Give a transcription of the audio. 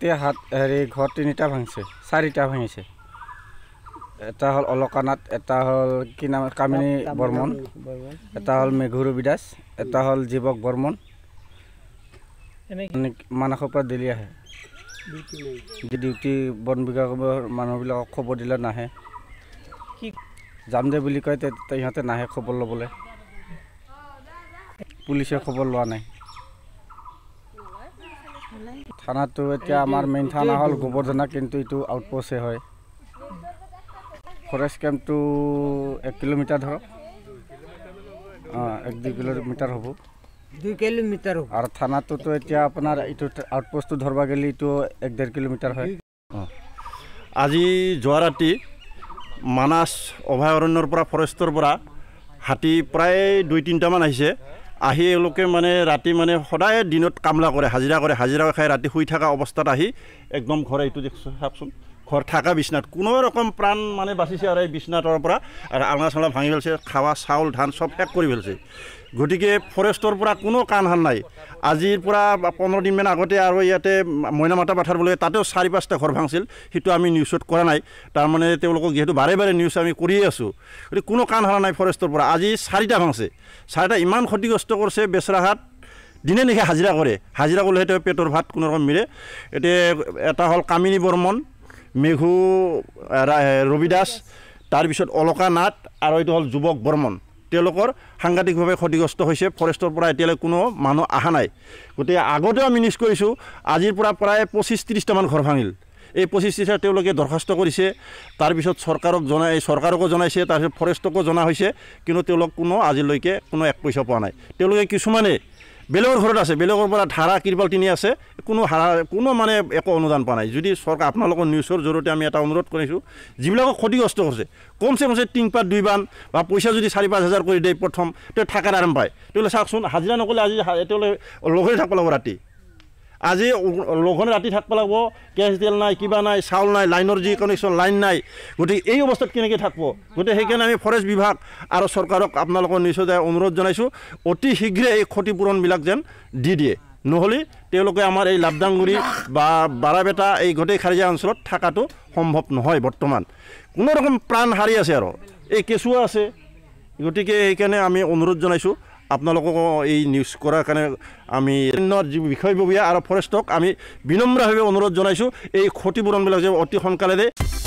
এতিয়া হাত হেৰি ঘৰ তিনিটা ভাঙিছে চাৰিটা ভাঙিছে এটা হ'ল অলকানাথ এটা হ'ল কি নাম কামিনী বৰ্মন এটা হ'ল মেঘুৰু বিদাস এটা হ'ল জীৱক বৰ্মন মানসৰ পৰা দেলি আহে ডিউটি বন বিভাগৰ মানুহবিলাকক খবৰ দিলে নাহে যাম দে বুলি কয় সিহঁতে নাহে খবৰ ল'বলৈ পুলিচে খবৰ লোৱা নাই থানাটো এতিয়া আমাৰ মেইন থানা হ'ল গোবৰধনা কিন্তু এইটো আউটপষ্টে হয় ফৰেষ্ট কেম্পটো এক কিলোমিটাৰ ধৰক অঁ এক দুই কিলোমিটাৰ হ'ব দুই কিলোমিটাৰ আৰু থানাটোতো এতিয়া আপোনাৰ এইটো আউটপষ্টটো ধৰিব গ'লে এইটো এক ডেৰ কিলোমিটাৰ হয় আজি যোৱা ৰাতি মানাছ অভয়াৰণ্যৰ পৰা ফৰেষ্টৰ পৰা হাতী প্ৰায় দুই তিনিটামান আহিছে আহি এওঁলোকে মানে ৰাতি মানে সদায় দিনত কামলা কৰে হাজিৰা কৰে হাজিৰা খাই ৰাতি শুই থকা অৱস্থাত আহি একদম ঘৰে এইটো দেখিছোঁ চাওকচোন ঘৰ থকা বিচনাত কোনো ৰকম প্ৰাণ মানে বাচিছে আৰু এই বিচনাটোৰ পৰা আৰু আলনা চালনা ভাঙি পেলাইছে খাৱা চাউল ধান চব শেষ কৰি পেলাইছে গতিকে ফৰেষ্টৰ পৰা কোনো কাণ কাণহান নাই আজিৰ পৰা পোন্ধৰ দিনমান আগতে আৰু ইয়াতে মইনা মাতা পাথাৰ বুলি তাতেও চাৰি পাঁচটা ঘৰ ভাঙিছিল সেইটো আমি নিউজত কৰা নাই তাৰমানে তেওঁলোকক যিহেতু বাৰে বাৰে নিউজ আমি কৰিয়ে আছোঁ গতিকে কোনো কাণ হৰা নাই ফৰেষ্টৰ পৰা আজি চাৰিটা ভাঙিছে চাৰিটা ইমান ক্ষতিগ্ৰস্ত কৰিছে বেচৰাহাট দিনে নিশা হাজিৰা কৰে হাজিৰা কৰিলেহে তেওঁ পেটৰ ভাত কোনো ৰকম মিলে এতিয়া এটা হ'ল কামিনী বৰ্মন মেঘু ৰবিদাস তাৰপিছত অলকা নাথ আৰু এইটো হ'ল যুৱক বৰ্মন তেওঁলোকৰ সাংঘাতিকভাৱে ক্ষতিগ্ৰস্ত হৈছে ফৰেষ্টৰ পৰা এতিয়ালৈ কোনো মানুহ অহা নাই গতিকে আগতেও আমি নিজ কৰিছোঁ আজিৰ পৰা প্ৰায় পঁচিছ ত্ৰিছটামান ঘৰ ভাঙিল এই পঁচিছ ত্ৰিছটা তেওঁলোকে দৰ্খাস্ত কৰিছে তাৰপিছত চৰকাৰক জনাই চৰকাৰকো জনাইছে তাৰপিছত ফৰেষ্টকো জনা হৈছে কিন্তু তেওঁলোক কোনো আজিলৈকে কোনো এক পইচা পোৱা নাই তেওঁলোকে কিছুমানে বেলেগৰ ঘৰত আছে বেলেগৰ পৰা ধাৰা কৃপাল তিনি আছে কোনো হাৰা কোনো মানে একো অনুদান পোৱা নাই যদি চৰকাৰ আপোনালোকৰ নিউজৰ জৰিয়তে আমি এটা অনুৰোধ কৰিছোঁ যিবিলাকক ক্ষতিগ্ৰস্ত হৈছে কমচে কমচে টিংপাত বান বা পইচা যদি চাৰি পাঁচ হাজাৰ কৰি দিয়ে প্ৰথম তেওঁ থাকাৰ আৰম্ভ পায় তেওঁলোকে চাওকচোন হাজিৰা নকৰিলে আজি তেওঁলোকে লগতে থাকিব লাগিব ৰাতি আজি লঘনে ৰাতি থাকিব লাগিব কেছ তেল নাই কিবা নাই চাউল নাই লাইনৰ যি কানেকশ্যন লাইন নাই গতিকে এই অৱস্থাত কেনেকৈ থাকিব গতিকে সেইকাৰণে আমি ফৰেষ্ট বিভাগ আৰু চৰকাৰক আপোনালোকৰ নিশ্চয় অনুৰোধ জনাইছোঁ অতি শীঘ্ৰে এই ক্ষতিপূৰণবিলাক যেন দি দিয়ে নহ'লে তেওঁলোকে আমাৰ এই লাভদাংগুৰি বা বাৰাবেটা এই গোটেই খাৰিজা অঞ্চলত থকাটো সম্ভৱ নহয় বৰ্তমান কোনো ৰকম প্ৰাণ হাৰি আছে আৰু এই কেঁচুৱা আছে গতিকে সেইকাৰণে আমি অনুৰোধ জনাইছোঁ আপোনালোককো এই নিউজ কৰাৰ কাৰণে আমি অন্য যি বিষয়ববীয়া আৰু ফৰেষ্টক আমি বিনম্ৰভাৱে অনুৰোধ জনাইছোঁ এই ক্ষতিপূৰণবিলাক যে অতি সোনকালে দেই